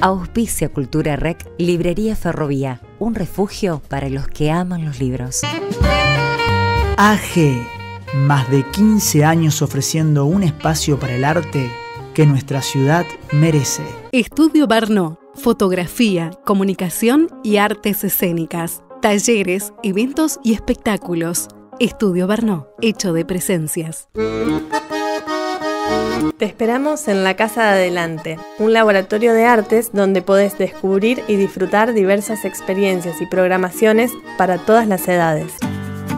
Auspicia Cultura Rec, Librería Ferrovía, un refugio para los que aman los libros. AG, más de 15 años ofreciendo un espacio para el arte que nuestra ciudad merece. Estudio Barnó, fotografía, comunicación y artes escénicas, talleres, eventos y espectáculos. Estudio Barno, hecho de presencias. Te esperamos en la Casa de Adelante, un laboratorio de artes donde podés descubrir y disfrutar diversas experiencias y programaciones para todas las edades.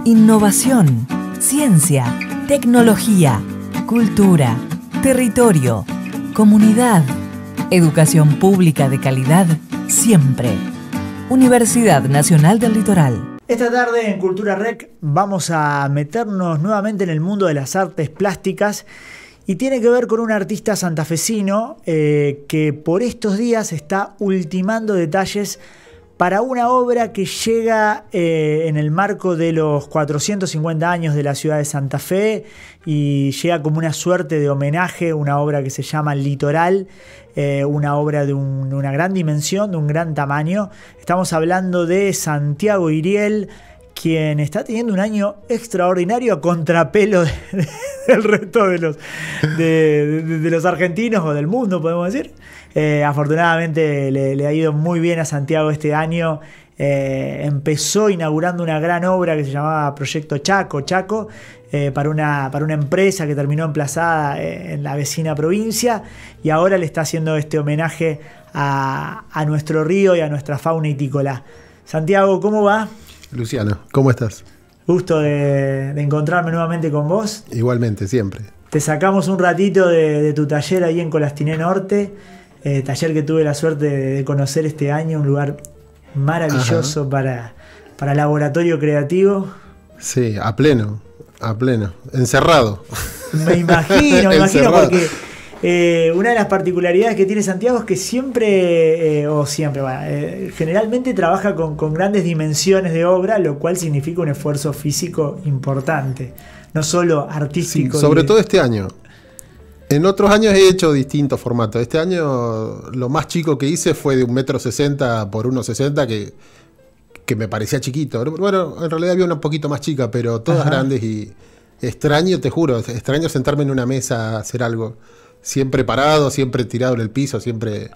Innovación, ciencia, tecnología, cultura, territorio, comunidad, educación pública de calidad siempre. Universidad Nacional del Litoral. Esta tarde en Cultura Rec vamos a meternos nuevamente en el mundo de las artes plásticas y tiene que ver con un artista santafesino eh, que por estos días está ultimando detalles para una obra que llega eh, en el marco de los 450 años de la ciudad de Santa Fe y llega como una suerte de homenaje, una obra que se llama Litoral, eh, una obra de una gran dimensión, de un gran tamaño. Estamos hablando de Santiago Iriel, quien está teniendo un año extraordinario a contrapelo del resto de los, de, los argentinos o del mundo, podemos decir. Eh, afortunadamente le, ha ido muy bien a Santiago este año. Eh, empezó inaugurando una gran obra que se llamaba Proyecto Chaco, Chaco, eh, para, una, para una empresa que terminó emplazada en la vecina provincia y ahora le está haciendo este homenaje a, nuestro río y a nuestra fauna itícola. Santiago, ¿cómo va? Luciano, ¿cómo estás? Gusto de, encontrarme nuevamente con vos. Igualmente, siempre. Te sacamos un ratito de, tu taller ahí en Colastiné Norte, eh, taller que tuve la suerte de conocer este año, un lugar maravilloso para, para laboratorio creativo. Sí, a pleno, a pleno, encerrado. Me imagino, me imagino, porque eh, una de las particularidades que tiene Santiago es que siempre, eh, o siempre, eh, generalmente trabaja con, grandes dimensiones de obra, lo cual significa un esfuerzo físico importante, no solo artístico. sobre todo este año. En otros años he hecho distintos formatos. Este año lo más chico que hice fue de un metro sesenta por 160 sesenta, que, me parecía chiquito. Bueno, en realidad había una un poquito más chica, pero todas grandes y extraño, te juro, extraño sentarme en una mesa a hacer algo siempre parado, siempre tirado en el piso, siempre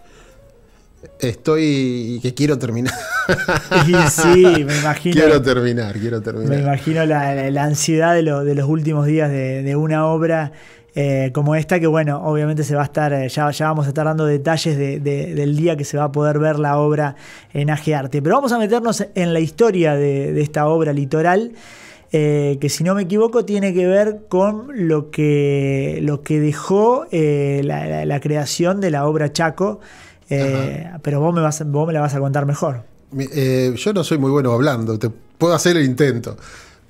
estoy y que quiero terminar. Y sí, me imagino. Quiero terminar, quiero terminar. Me imagino la, ansiedad de, de, los últimos días de, una obra. Eh, como esta, que bueno, obviamente se va a estar, eh, ya, ya, vamos a estar dando detalles de, del día que se va a poder ver la obra en Arte. Pero vamos a meternos en la historia de esta obra litoral. Eh, que si no me equivoco tiene que ver con lo que, lo que dejó eh, la, creación de la obra Chaco, eh, pero vos me, vas, vos me la vas a contar mejor. yo no soy muy bueno hablando, te puedo hacer el intento,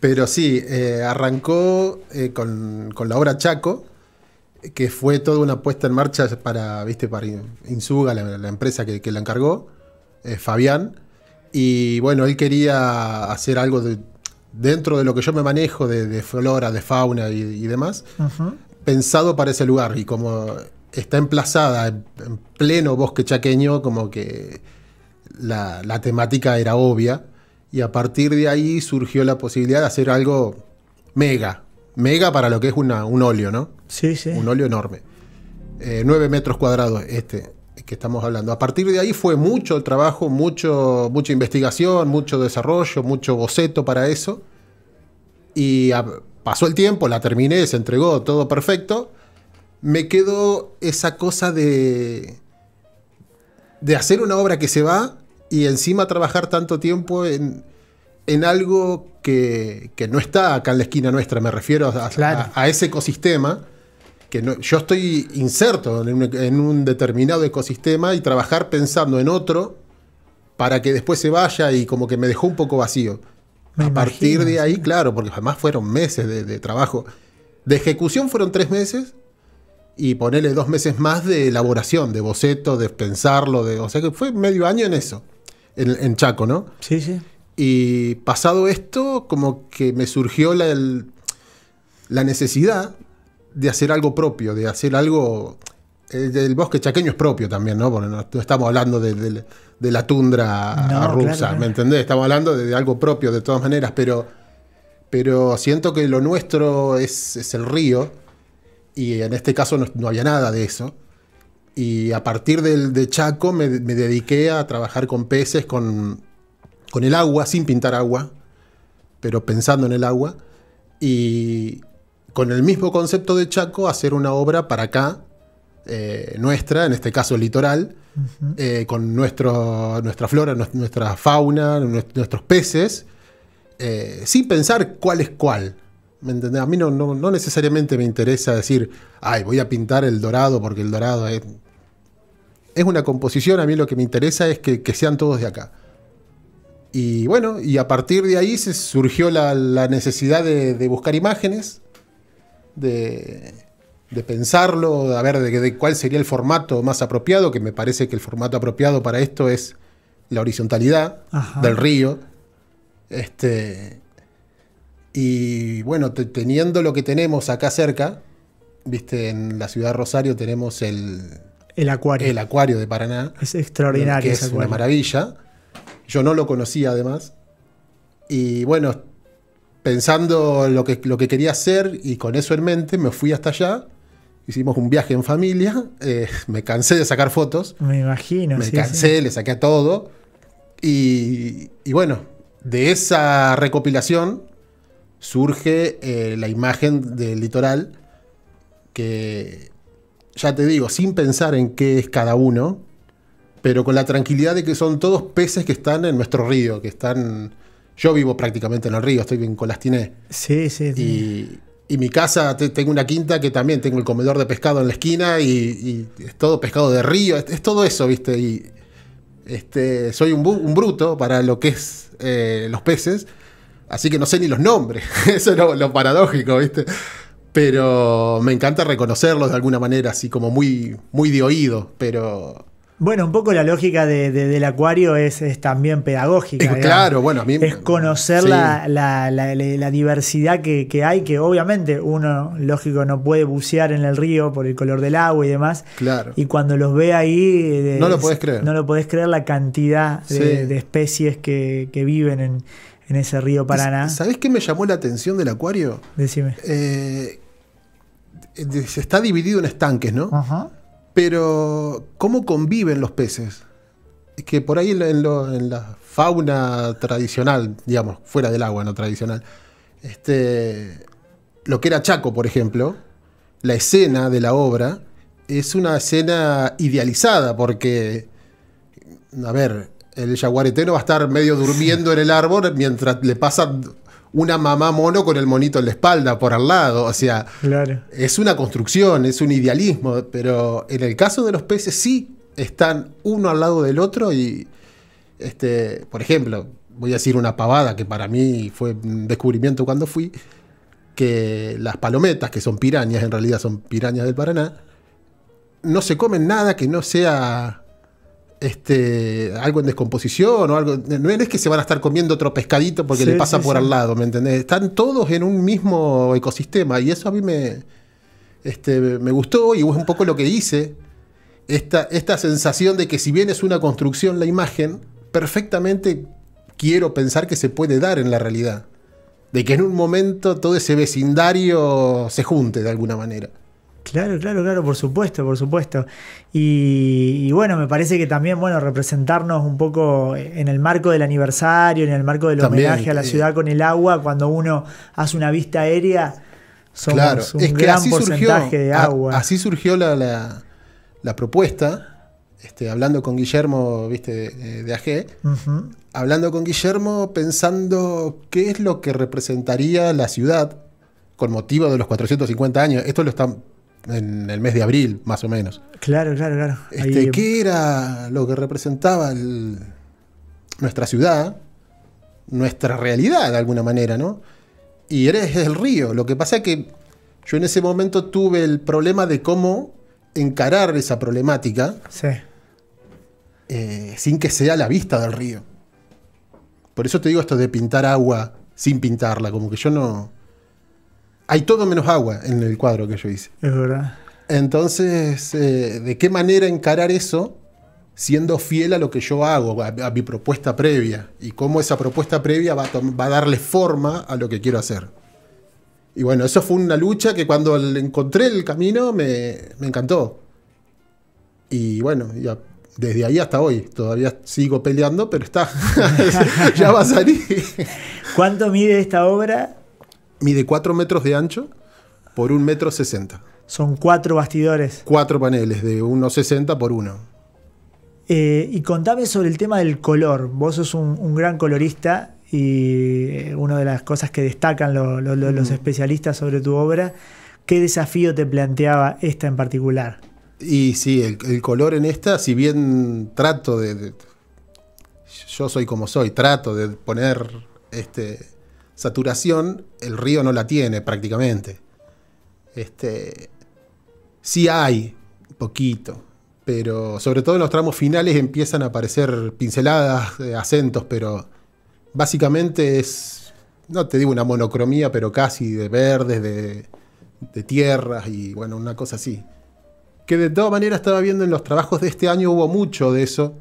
pero sí, arrancó con, la obra Chaco, que fue toda una puesta en marcha para, viste, para Insuga, la, empresa que, la encargó, Fabián. Y bueno, él quería hacer algo de, dentro de lo que yo me manejo de, flora, de fauna y, demás, pensado para ese lugar. Y como está emplazada en, pleno bosque chaqueño, como que la, temática era obvia. Y a partir de ahí surgió la posibilidad de hacer algo mega. Mega para lo que es un óleo, ¿no? Sí, sí. Un óleo enorme. Eh, nueve 9 metros cuadrados este que estamos hablando. A partir de ahí fue mucho trabajo, mucho, mucha investigación, mucho desarrollo, mucho boceto para eso. Y pasó el tiempo, la terminé, se entregó, todo perfecto. Me quedó esa cosa de, de hacer una obra que se va y encima trabajar tanto tiempo en, en algo que, no está acá en la esquina nuestra, me refiero a ese ecosistema que yo estoy inserto en un, determinado ecosistema y trabajar pensando en otro para que después se vaya y como que me dejó un poco vacío. a partir de ahí, claro, porque además fueron meses de, trabajo. De ejecución fueron tres meses y ponerle dos meses más de elaboración, de boceto, de pensarlo, o sea que fue medio año en eso, en, Chaco, ¿no? Sí, sí. Y pasado esto, como que me surgió la, la necesidad de hacer algo propio, de hacer algo... Eh, el, bosque chaqueño es propio también, ¿no? Porque no estamos hablando de, la tundra rusa, ¿me entendés? Estamos hablando de, algo propio de todas maneras, pero, pero siento que lo nuestro es, el río y en este caso no, había nada de eso. Y a partir del, de Chaco me, dediqué a trabajar con peces, con, con el agua, sin pintar agua, pero pensando en el agua. Y, con el mismo concepto de Chaco, hacer una obra para acá, eh, nuestra, en este caso litoral, eh, con nuestra flora, nuestra fauna, nuestros peces, eh, sin pensar cuál es cuál. ¿Me A mí no, no, necesariamente me interesa decir, ay, voy a pintar el dorado porque el dorado es... Es una composición, a mí lo que me interesa es que, sean todos de acá. Y bueno, y a partir de ahí surgió la, necesidad de buscar imágenes, de, pensarlo, de, ver de, cuál sería el formato más apropiado, que me parece que el formato apropiado para esto es la horizontalidad del río. Este, y bueno, teniendo lo que tenemos acá cerca, viste, en la ciudad de Rosario tenemos el, el acuario. El acuario de Paraná. Es extraordinario. Que es una maravilla. Yo no lo conocía además. Y bueno, pensando lo que, lo que quería hacer y con eso en mente, me fui hasta allá. Hicimos un viaje en familia. Eh, me cansé de sacar fotos. Me imagino. Me cansé, le saqué a todo. Y, bueno, de esa recopilación surge eh, la imagen del litoral que, ya te digo, sin pensar en qué es cada uno, pero con la tranquilidad de que son todos peces que están en nuestro río, que están yo vivo prácticamente en el río, estoy en Colastiné. Sí, sí, sí. Y, mi casa, tengo una quinta que también tengo el comedor de pescado en la esquina y, es todo pescado de río, es, todo eso, ¿viste? Y este, soy un, bruto para lo que es eh, los peces, así que no sé ni los nombres, eso es lo, paradójico, ¿viste? pero me encanta reconocerlos de alguna manera, así como muy, muy de oído, pero bueno, un poco la lógica del acuario es, también pedagógica. claro, bueno, a mí. Es conocer la, diversidad que, hay, que obviamente uno, lógico, no puede bucear en el río por el color del agua y demás. Claro. Y cuando los ve ahí. Eh, no lo podés creer. No lo podés creer la cantidad de, especies que, viven en, ese río Paraná. ¿Sabés qué me llamó la atención del acuario? Decime. Eh, se está dividido en estanques, ¿no? Ajá. Pero, ¿cómo conviven los peces? Es que por ahí en, la fauna tradicional, digamos, fuera del agua, no tradicional, este, lo que era Chaco, por ejemplo, la escena de la obra es una escena idealizada porque, a ver, el no va a estar medio durmiendo en el árbol mientras le pasa una mamá mono con el monito en la espalda por al lado. O sea, es una construcción, es un idealismo, pero en el caso de los peces sí están uno al lado del otro y, este, por ejemplo, voy a decir una pavada que para mí fue un descubrimiento cuando fui, que las palometas, que son pirañas, en realidad son pirañas del Paraná, no se comen nada que no sea este, algo en descomposición o algo. No es que se van a estar comiendo otro pescadito porque le pasa por al lado, ¿me entendés? Están todos en un mismo ecosistema y eso a mí me, este, me gustó y es un poco lo que dice. esta sensación de que si bien es una construcción la imagen, perfectamente quiero pensar que se puede dar en la realidad. De que en un momento todo ese vecindario se junte de alguna manera. Claro, claro, claro, por supuesto, por supuesto. Y, bueno, me parece que también, bueno, representarnos un poco en el marco del aniversario, en el marco del homenaje a la eh, ciudad con el agua, cuando uno hace una vista aérea, somos un es gran porcentaje de agua. así surgió la, la, propuesta, este, hablando con Guillermo, viste, de, AG, hablando con Guillermo pensando qué es lo que representaría la ciudad con motivo de los 450 años. Esto lo están en el mes de abril, más o menos. Claro, claro, claro. Este, em, ¿Qué era lo que representaba nuestra ciudad, nuestra realidad de alguna manera, ¿no? Y eres el río. Lo que pasa es que yo en ese momento tuve el problema de cómo encarar esa problemática sí. Eh, sin que sea la vista del río. Por eso te digo esto de pintar agua sin pintarla, como que yo no hay todo menos agua en el cuadro que yo hice. Es verdad. Entonces, eh, ¿de qué manera encarar eso siendo fiel a lo que yo hago, a, mi propuesta previa? Y cómo esa propuesta previa va a, darle forma a lo que quiero hacer. Y bueno, eso fue una lucha que cuando encontré el camino me, encantó. Y bueno, ya desde ahí hasta hoy. Todavía sigo peleando, pero está. ya va a salir. ¿Cuánto mide esta obra? Mide 4 metros de ancho por un metro 60. Son cuatro bastidores. Cuatro paneles de 1,60 por 1. Eh, y contame sobre el tema del color. Vos sos un, gran colorista y eh, una de las cosas que destacan los mm. especialistas sobre tu obra. ¿Qué desafío te planteaba esta en particular? Y sí, el, color en esta, si bien trato de, de, Yo soy como soy, trato de poner este, saturación el río no la tiene prácticamente. Este, sí hay, poquito, pero sobre todo en los tramos finales empiezan a aparecer pinceladas, acentos, pero básicamente es, no te digo una monocromía, pero casi de verdes, de, de tierras y bueno, una cosa así. Que de todas maneras estaba viendo en los trabajos de este año hubo mucho de eso,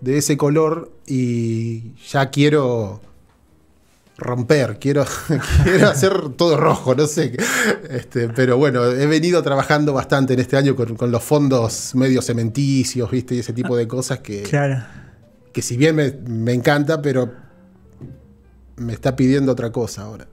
de ese color y ya quiero romper, quiero, quiero hacer todo rojo, no sé. Este, pero bueno, he venido trabajando bastante en este año con, los fondos medio cementicios, ¿viste? Y ese tipo de cosas que. Claro. Que si bien me, encanta, pero me está pidiendo otra cosa ahora.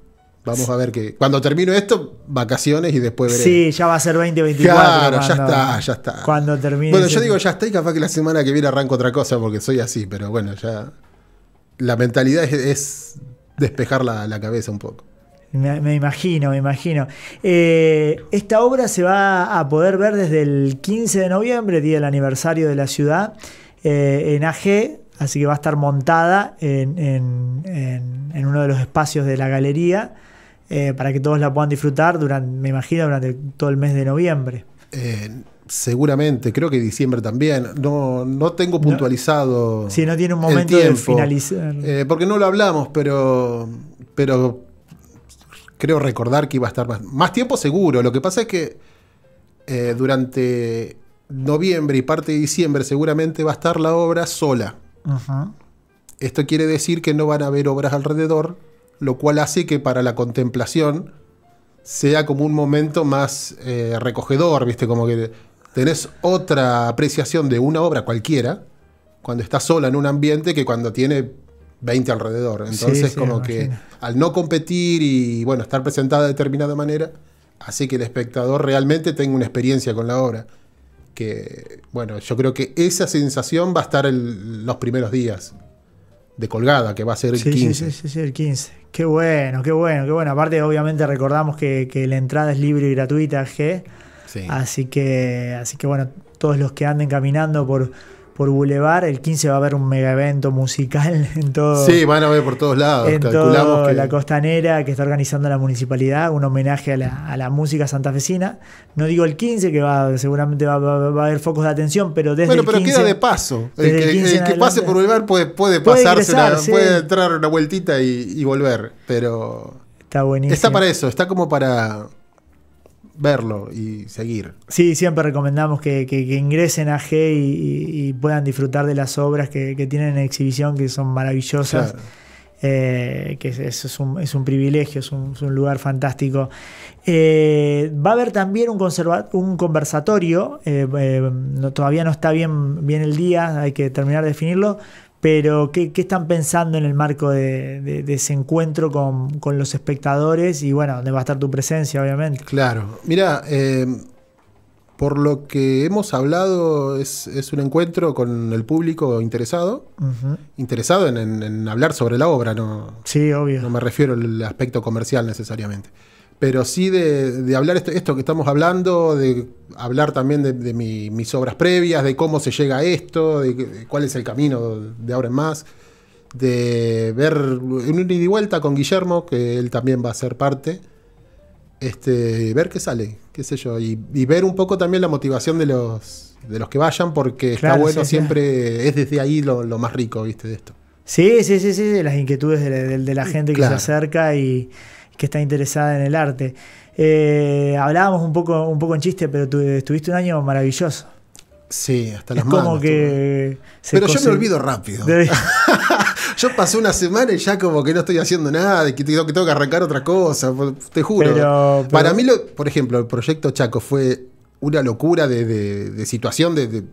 Vamos a ver que. Cuando termino esto, vacaciones y después veré. Sí, ya va a ser 2024. Claro, ya está, ya está. Cuando termine. Bueno, yo digo ya está y capaz que la semana que viene arranco otra cosa porque soy así, pero bueno, ya. La mentalidad es despejar la, cabeza un poco. Me, imagino, me imagino. Eh, esta obra se va a poder ver desde el 15 de noviembre, día del aniversario de la ciudad, eh, en AG, así que va a estar montada en, uno de los espacios de la galería eh, para que todos la puedan disfrutar, durante, me imagino, durante todo el mes de noviembre. Eh, seguramente, creo que diciembre también. No, no tengo puntualizado. si no tiene un momento de finalizar. Eh, porque no lo hablamos, pero, pero creo recordar que iba a estar más, más tiempo seguro. Lo que pasa es que eh, durante noviembre y parte de diciembre seguramente va a estar la obra sola. Esto quiere decir que no van a haber obras alrededor, lo cual hace que para la contemplación sea como un momento más eh, recogedor, ¿viste? Como que tenés otra apreciación de una obra cualquiera cuando estás sola en un ambiente que cuando tiene 20 alrededor. Entonces, como que al no competir y, bueno, estar presentada de determinada manera, hace que el espectador realmente tenga una experiencia con la obra. Que, bueno, yo creo que esa sensación va a estar en los primeros días de colgada, que va a ser el 15. Sí, sí, sí, el 15. Qué bueno, qué bueno, qué bueno. Aparte, obviamente, recordamos que, la entrada es libre y gratuita, G. Sí. Así que, así que bueno, todos los que anden caminando por, por Boulevard. El 15 va a haber un mega evento musical en todo. Sí, van a ver por todos lados. Calculamos que... la costanera que está organizando la municipalidad, un homenaje a la, a la música santafesina. No digo el 15, que va seguramente va, a haber focos de atención, pero desde Bueno, pero queda de paso. El que, pase por Boulevard puede, puede, pasarse, puede entrar una vueltita y, y volver. Pero. Está buenísimo. Está para eso, está como para verlo y seguir. Sí, siempre recomendamos que, ingresen a G y, puedan disfrutar de las obras que, tienen en exhibición, que son maravillosas. Eh, que es, es, un, es, un, privilegio, es un, lugar fantástico. Eh, va a haber también un, un conversatorio, eh, todavía no está bien, bien el día, hay que terminar de definirlo, pero, ¿qué, están pensando en el marco de, ese encuentro con, los espectadores? Y bueno, ¿dónde va a estar tu presencia, obviamente? Claro. Mira, eh, por lo que hemos hablado, es, un encuentro con el público interesado. Interesado en, en, hablar sobre la obra, ¿no? Sí, obvio. No me refiero al aspecto comercial necesariamente pero sí de, hablar esto, esto, que estamos hablando, de hablar también de, mis obras previas, de cómo se llega a esto, de, cuál es el camino de ahora en más, de ver un ida y vuelta con Guillermo, que él también va a ser parte, este, ver qué sale, qué sé yo, y, ver un poco también la motivación de los, los que vayan, porque está bueno siempre, es desde ahí lo, más rico, viste, de esto. Sí, sí, sí, sí, las inquietudes de, la gente que se acerca y que está interesada en el arte. Eh, hablábamos un poco, un poco en chiste, pero tú, estuviste un año maravilloso. Sí, hasta las es Como que Pero yo me olvido rápido. yo pasé una semana y ya como que no estoy haciendo nada, que tengo que, tengo arrancar otra cosa, te juro. Para mí, por ejemplo, el proyecto Chaco fue una locura de situación, de,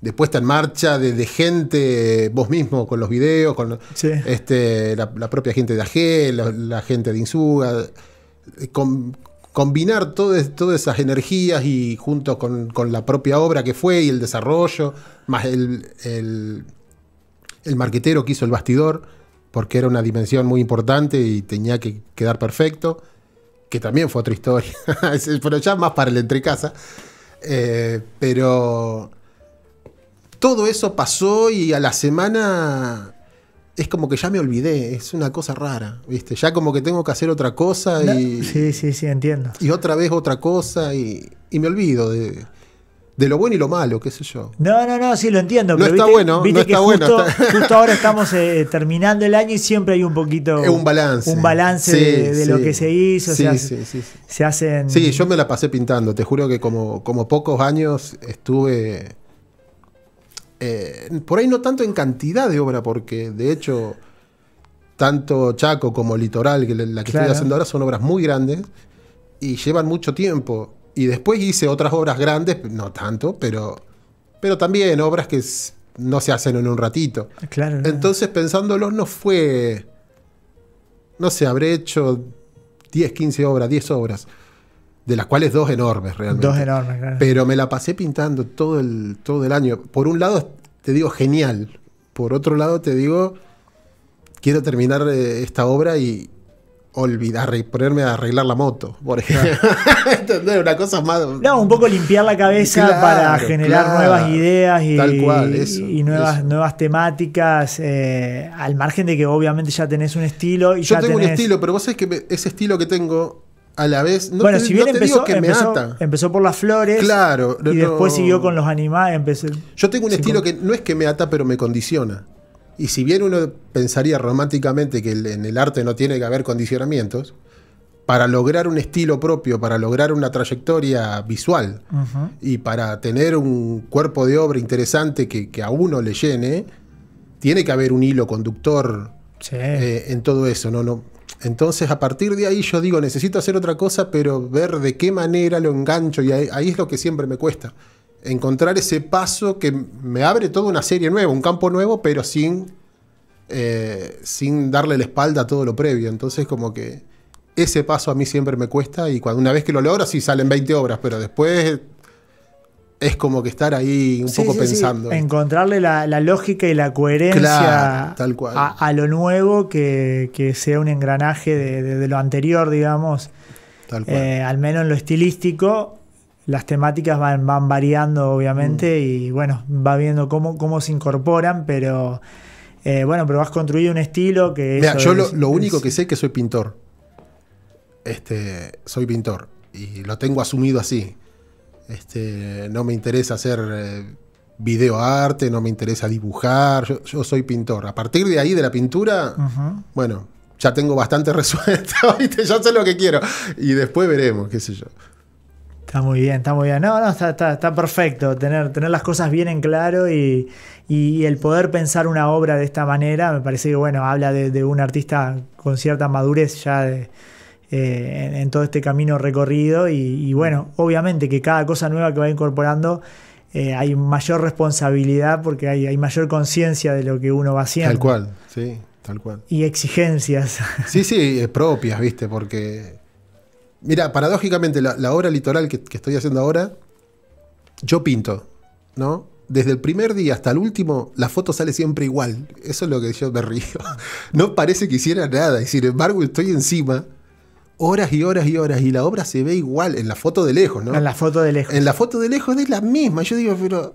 de puesta en marcha, de, gente, vos mismo con los videos, con este, la, propia gente de AG, la, gente de Insuga, eh, combinar todas esas energías y junto con, la propia obra que fue y el desarrollo, más el, el, el, marquetero que hizo el bastidor, porque era una dimensión muy importante y tenía que quedar perfecto, que también fue otra historia, pero ya más para el entrecasa. Eh, pero todo eso pasó y a la semana es como que ya me olvidé, es una cosa rara, ¿viste? Ya como que tengo que hacer otra cosa y... Sí, sí, sí, entiendo. Y otra vez otra cosa y, y me olvido de, lo bueno y lo malo, qué sé yo. No, no, no, sí, lo entiendo. No está bueno, no está bueno. Justo ahora estamos eh, terminando el año y siempre hay un poquito... Es un balance. Un balance de, lo que se hizo. Sí, sí, sí, Se hacen... Sí, yo me la pasé pintando, te juro que como, como pocos años estuve eh, por ahí no tanto en cantidad de obra, porque de hecho tanto Chaco como Litoral, que la que estoy haciendo ahora, son obras muy grandes y llevan mucho tiempo. Y después hice otras obras grandes, no tanto, pero, pero también obras que no se hacen en un ratito. Claro. Entonces, pensándolo, no fue. No sé, habré hecho 10, 15 obras, 10 obras de las cuales dos enormes realmente. Dos enormes, claro. Pero me la pasé pintando todo el, todo el año. Por un lado, te digo, genial. Por otro lado, te digo, quiero terminar eh, esta obra y olvidar, ponerme a arreglar la moto, por ejemplo. Una cosa más... No, un poco limpiar la cabeza para generar nuevas ideas y, y nuevas, nuevas temáticas, eh, al margen de que obviamente ya tenés un estilo. Yo tengo un estilo, pero vos sabés que ese estilo que tengo a la vez. No bueno, te, si bien empezó, que me ata. empezó, por las flores. Claro. Y después siguió con los animales. yo tengo un estilo que no es que me ata, pero me condiciona. Y si bien uno pensaría románticamente que en el arte no tiene que haber condicionamientos, para lograr un estilo propio, para lograr una trayectoria visual y para tener un cuerpo de obra interesante que, a uno le llene, tiene que haber un hilo conductor eh, en todo eso. No, no, entonces, a partir de ahí yo digo, necesito hacer otra cosa, pero ver de qué manera lo engancho. Y ahí, es lo que siempre me cuesta. Encontrar ese paso que me abre toda una serie nueva, un campo nuevo, pero sin, eh, sin darle la espalda a todo lo previo. Entonces, como que ese paso a mí siempre me cuesta. Y cuando, una vez que lo logro, sí salen 20 obras, pero después es como que estar ahí un poco pensando. Encontrarle la, lógica y la coherencia A, lo nuevo que, sea un engranaje de, lo anterior, digamos. Tal cual. Eh, al menos en lo estilístico, las temáticas van, van variando, obviamente, mm. y bueno, va viendo cómo, cómo se incorporan, pero eh, bueno, pero vas construido un estilo que. Mira, yo lo, único que sé es que soy pintor. Este, soy pintor y lo tengo asumido así. Este, no me interesa hacer video eh, videoarte, no me interesa dibujar, yo, soy pintor. A partir de ahí, de la pintura, bueno, ya tengo bastante resuelto, ya sé lo que quiero. Y después veremos, qué sé yo. Está muy bien, está muy bien. No, no, está, perfecto tener, tener las cosas bien en claro y, el poder pensar una obra de esta manera, me parece que, bueno, habla de un artista con cierta madurez ya de, eh, en, todo este camino recorrido. Y, bueno, obviamente que cada cosa nueva que va incorporando eh, hay mayor responsabilidad porque hay, mayor conciencia de lo que uno va haciendo. Tal cual, sí, tal cual. Y exigencias. Sí, sí, eh, propias, viste, porque. Mira, paradójicamente, la, obra litoral que, estoy haciendo ahora, yo pinto, ¿no? desde el primer día hasta el último, la foto sale siempre igual. Eso es lo que yo me río. No parece que hiciera nada y sin embargo estoy encima horas y horas y horas y la obra se ve igual en la foto de lejos, ¿no? En la foto de lejos. En la foto de lejos es la misma. Yo digo, pero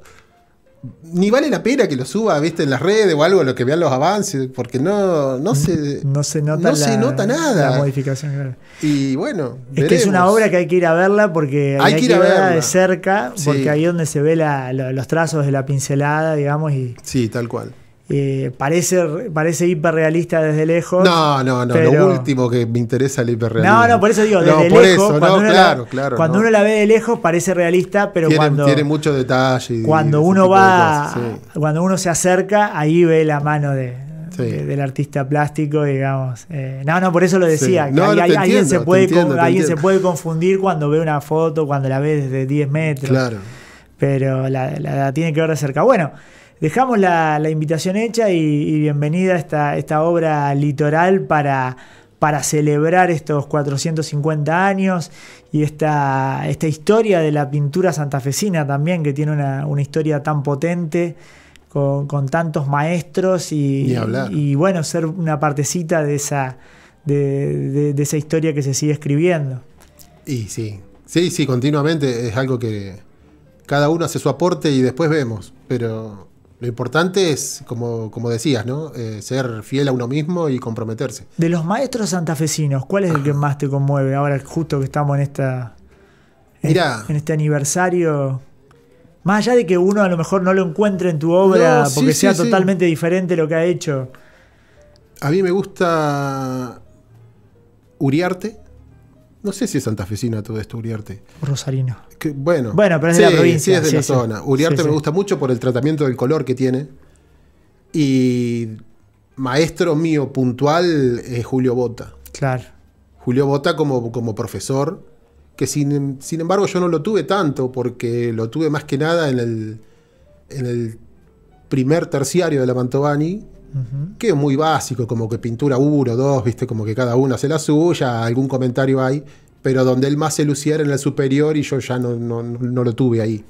ni vale la pena que lo suba, viste, en las redes o algo, lo que vean los avances, porque no, no se, no se nota, no se nota nada. La modificación. Y bueno, es que es una obra que hay que ir a verla porque hay, que ir a verla de cerca, porque ahí es donde se ve los trazos de la pincelada, digamos. Y... Sí, tal cual. Eh, parece, parece hiperrealista desde lejos. No, no, no. Lo último que me interesa es el hiperrealismo. No, no, por eso digo, desde lejos. cuando, uno, la, ve de lejos parece realista, pero tiene, cuando. Tiene mucho detalle. Cuando uno va. Cuando uno se acerca, ahí ve la mano de, del artista plástico, digamos. Eh, no, no, por eso lo decía. alguien se puede, se puede confundir cuando ve una foto, cuando la ve desde 10 metros. Claro. Pero la tiene que ver de cerca. Bueno. Dejamos la, invitación hecha y, bienvenida a esta, esta obra litoral para, para celebrar estos 450 años y esta, esta historia de la pintura santafesina también, que tiene una, historia tan potente. Con, tantos maestros y, y, bueno, ser una partecita de esa, esa historia que se sigue escribiendo. Y sí, sí, sí, continuamente es algo que cada uno hace su aporte y después vemos, pero lo importante es, como, decías, ¿no? Eh, ser fiel a uno mismo y comprometerse. De los maestros santafesinos, ¿cuál es el que más te conmueve ahora justo que estamos en esta este aniversario? Más allá de que uno a lo mejor no lo encuentre en tu obra porque sea totalmente diferente lo que ha hecho. A mí me gusta Uriarte. No sé si es Santa Fecina todo esto, Uriarte. Rosarino. bueno, bueno, pero es de la provincia. Sí, es de la zona. Uriarte me gusta mucho por el tratamiento del color que tiene. Y maestro mío puntual es Julio Bota. Claro. Julio Bota como, como profesor, que sin, sin, embargo yo no lo tuve tanto, porque lo tuve más que nada en el, en el primer terciario de la Mantovani, que es muy básico, como que pintura uno, dos, viste, como que cada uno hace la suya, algún comentario hay, pero donde él más se luciera en el superior y yo ya no, lo tuve ahí.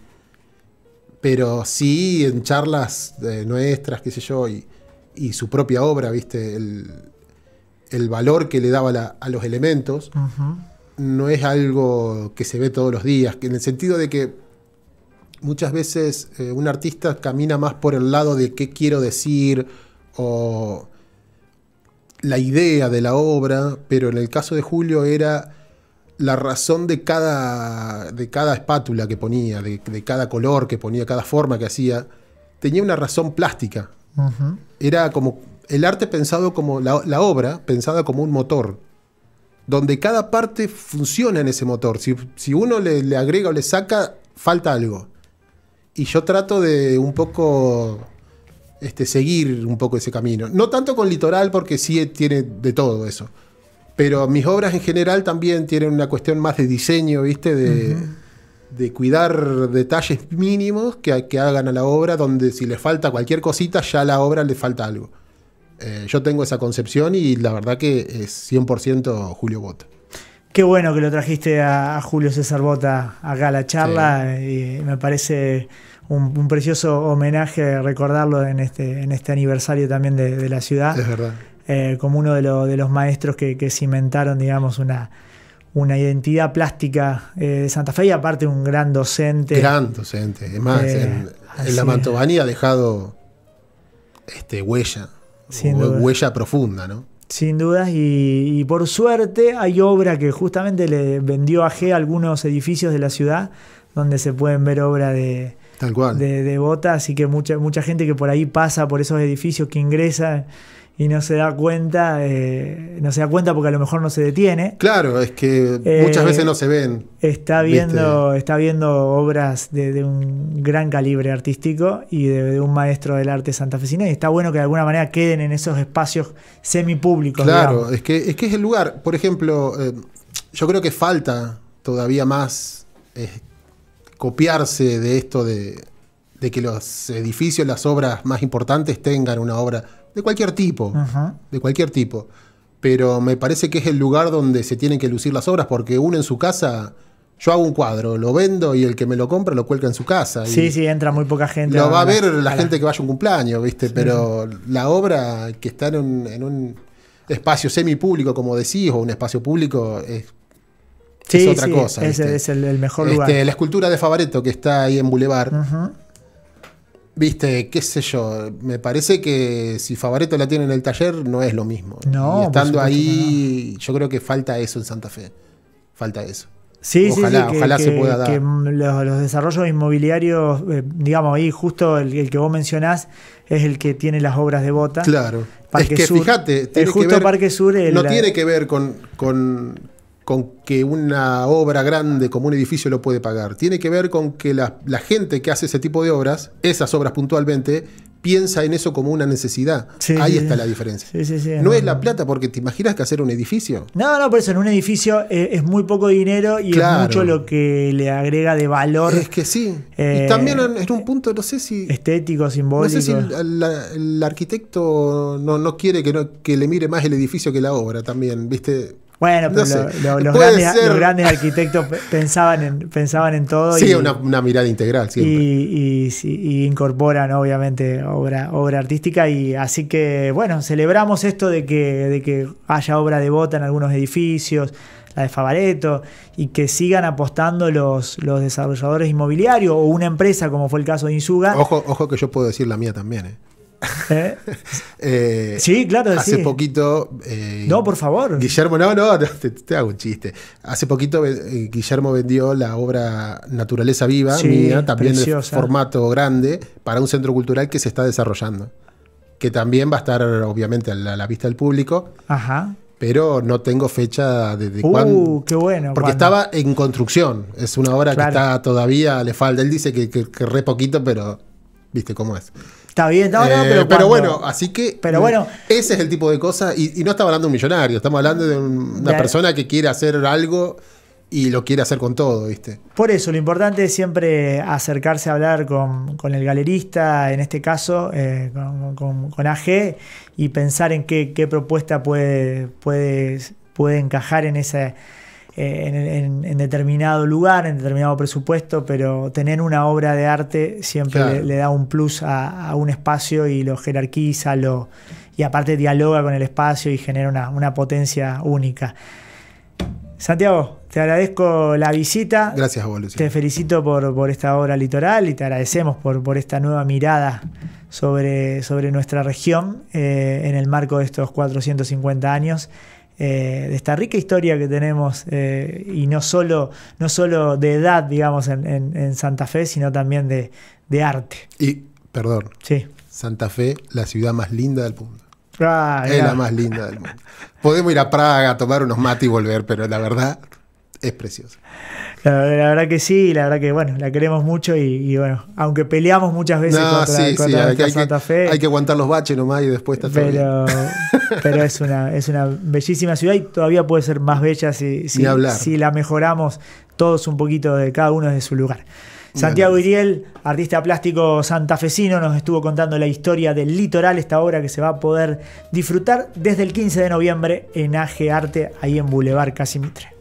Pero sí en charlas eh, nuestras, qué sé yo, y, su propia obra, viste, el, valor que le daba a los elementos, no es algo que se ve todos los días, en el sentido de que muchas veces eh, un artista camina más por el lado de qué quiero decir, o la idea de la obra, pero en el caso de Julio era la razón de cada, de cada espátula que ponía, de, cada color que ponía, cada forma que hacía, tenía una razón plástica. Era como el arte pensado como la, obra, pensada como un motor, donde cada parte funciona en ese motor. Si, uno le, le, agrega o le saca, falta algo. Y yo trato de un poco este, seguir un poco ese camino. No tanto con Litoral, porque sí tiene de todo eso. Pero mis obras en general también tienen una cuestión más de diseño, ¿viste? De, cuidar detalles mínimos que, que, hagan a la obra, donde si le falta cualquier cosita, ya a la obra le falta algo. Eh, yo tengo esa concepción y la verdad que es 100% Julio Bota. Qué bueno que lo trajiste a, Julio César Bota acá a la charla. Y eh, me parece un, precioso homenaje recordarlo en este, en este aniversario también de, la ciudad. Es verdad. Eh, como uno de, de los maestros que, que, cimentaron, digamos, una, una identidad plástica eh, de Santa Fe y aparte un gran docente. Gran docente, además, más, eh, en, la Mantobanía ha dejado este, huella, huella profunda, ¿no? Sin dudas, y, por suerte hay obra que justamente le vendió a G algunos edificios de la ciudad donde se pueden ver obra de, de, así que mucha, mucha gente que por ahí pasa por esos edificios, que ingresa y no se da cuenta, eh, no se da cuenta porque a lo mejor no se detiene. Claro, es que muchas veces no se ven. Está viendo, está viendo obras de, un gran calibre artístico y de, un maestro del arte santafesino y está bueno que de alguna manera queden en esos espacios semipúblicos. Claro, es que, es que es el lugar. Por ejemplo, eh, yo creo que falta todavía más eh, copiarse de esto de, que los edificios, las obras más importantes tengan una obra de cualquier tipo, de cualquier tipo. Pero me parece que es el lugar donde se tienen que lucir las obras, porque uno en su casa, yo hago un cuadro, lo vendo y el que me lo compra lo cuelga en su casa. Sí, sí, entra muy poca gente. Lo va a ver la, gente que vaya a un cumpleaños, ¿viste? Pero la obra que está en un, en un espacio semipúblico, como decís, o un espacio público, es es otra cosa. Ese es el, mejor este, lugar. La escultura de Favaretto que está ahí en Boulevard. Viste, qué sé yo, me parece que si Favaretto la tiene en el taller no es lo mismo. No, y estando ahí, yo creo que falta eso en Santa Fe. Falta eso. Sí, sí, que, ojalá se pueda dar. los, desarrollos inmobiliarios, eh, digamos, ahí justo el, que vos mencionás es el que tiene las obras de bota. Claro. es que fíjate, justo Parque Sur. no tiene que ver con, con que una obra grande como un edificio lo puede pagar. Tiene que ver con que la, gente que hace ese tipo de obras, esas obras puntualmente, piensa en eso como una necesidad. Ahí está la diferencia. no, es la plata, porque te imaginas que hacer un edificio. No, no, por eso en un edificio eh, es muy poco dinero y es mucho lo que le agrega de valor. Es que sí. y eh, también en, un punto, no sé si... Estético, simbólico. No sé si el, arquitecto no, quiere que, que le mire más el edificio que la obra también, ¿viste? Bueno, los, grandes, grandes, arquitectos pensaban en, pensaban en todo. Sí, y, una, mirada integral Y, incorporan, obviamente, obra, obra artística. Y así que, bueno, celebramos esto de que, de que haya obra devota en algunos edificios la de Favaretto, y que sigan apostando los, los desarrolladores inmobiliarios o una empresa, como fue el caso de Insuga. Ojo, ojo que yo puedo decir la mía también. ¿eh? ¿Eh? Eh, sí, claro. Hace sí. poquito. Eh, no, por favor. Guillermo, no, no, te, hago un chiste. Hace poquito Guillermo vendió la obra Naturaleza Viva, también en formato grande, para un centro cultural que se está desarrollando. Que también va a estar, obviamente, a la, vista del público. Ajá pero no tengo fecha de, cuándo. uh, qué bueno. Porque estaba en construcción. Es una obra que está todavía, le falta. Él dice que, que, que re poquito, pero viste cómo es. Está bien, eh, pero, pero bueno, así que pero bueno, ese es el tipo de cosas, y, no estamos hablando de un millonario, estamos hablando de una persona que quiere hacer algo y lo quiere hacer con todo, ¿viste? Por eso, lo importante es siempre acercarse a hablar con, el galerista, en este caso, eh, con, con, AG, y pensar en qué, qué propuesta puede, puede encajar en esa eh, en, determinado lugar, en determinado presupuesto, pero tener una obra de arte siempre le, da un plus a, un espacio y lo jerarquiza, lo, y aparte dialoga con el espacio y genera una, potencia única. Santiago, te agradezco la visita. Gracias Te felicito por, esta obra litoral y te agradecemos por, esta nueva mirada sobre, sobre nuestra región eh, en el marco de estos 450 años. Eh, de esta rica historia que tenemos eh, y no solo, no solo de edad, digamos, en, Santa Fe, sino también de, arte. Y, perdón, sí. Santa Fe, la ciudad más linda del mundo. Ah, es la más linda del mundo. Podemos ir a Praga a tomar unos mates y volver, pero la verdad es preciosa. La, verdad que sí, la verdad que bueno, la queremos mucho y, bueno, aunque peleamos muchas veces contra, Santa Fe. Hay que aguantar los baches nomás y después está todo pero, es una, es una bellísima ciudad y todavía puede ser más bella si, la mejoramos todos un poquito de cada uno de su lugar. Santiago Iriel, artista plástico santafesino, nos estuvo contando la historia del litoral, esta obra que se va a poder disfrutar desde el 15 de noviembre en Aje Arte, ahí en Boulevard Casimitre.